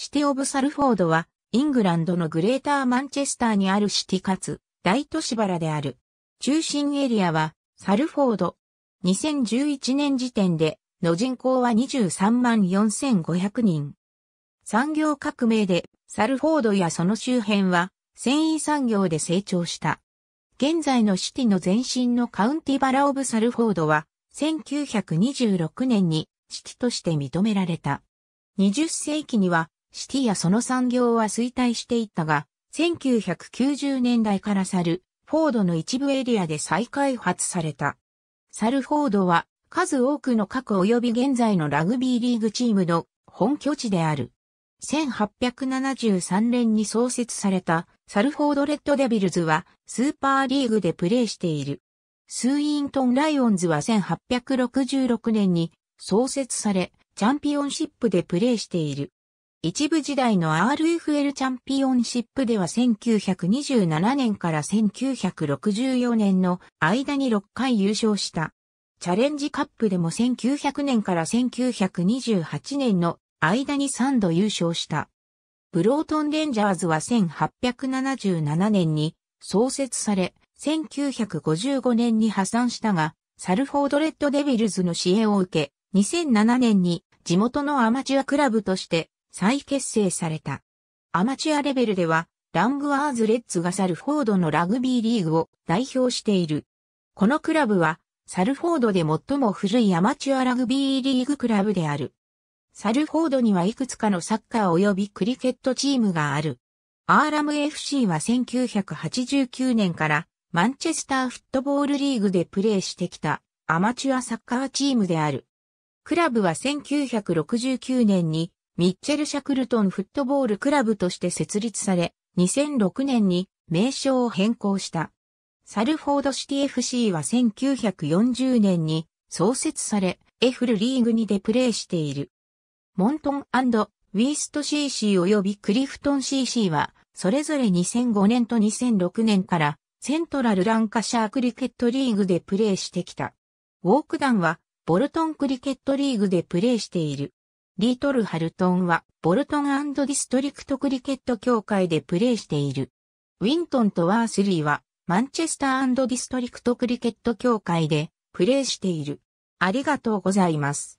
シティ・オブ・サルフォードは、イングランドのグレーター・マンチェスターにあるシティかつ、大都市原である。中心エリアは、サルフォード。2011年時点で、の人口は23万4500人。産業革命で、サルフォードやその周辺は、繊維産業で成長した。現在のシティの前身のカウンティバラ・オブ・サルフォードは、1926年に、シティとして認められた。20世紀には、シティやその産業は衰退していったが、1990年代からサル、フォードの一部エリアで再開発された。サルフォードは数多くの過去及び現在のラグビーリーグチームの本拠地である。1873年に創設されたサルフォードレッドデビルズはスーパーリーグでプレーしている。スーイントンライオンズは1866年に創設されチャンピオンシップでプレーしている。一部時代の RFL チャンピオンシップでは1927年から1964年の間に6回優勝した。チャレンジカップでも1900年から1928年の間に3度優勝した。ブロートンレンジャーズは1877年に創設され、1955年に破産したが、サルフォードレッドデビルズの支援を受け、2007年に地元のアマチュアクラブとして再結成された。アマチュアレベルでは、ラングアーズ・レッツがサルフォードのラグビーリーグを代表している。このクラブは、サルフォードで最も古いアマチュアラグビーリーグクラブである。サルフォードにはいくつかのサッカー及びクリケットチームがある。アーラム FC は1989年からマンチェスターフットボールリーグでプレーしてきたアマチュアサッカーチームである。クラブは1969年にミッチェル・シャクルトンフットボールクラブとして設立され、2006年に名称を変更した。サルフォードシティ FC は1940年に創設され、エフルリーグにでプレーしている。モントンウィースト CC 及びクリフトン CC は、それぞれ2005年と2006年からセントラルランカシャークリケットリーグでプレーしてきた。ウォークダンはボルトンクリケットリーグでプレーしている。リートル・ハルトンは、ボルトンディストリクトクリケット協会でプレーしている。ウィントンとワースリーは、マンチェスターディストリクトクリケット協会で、プレーしている。ありがとうございます。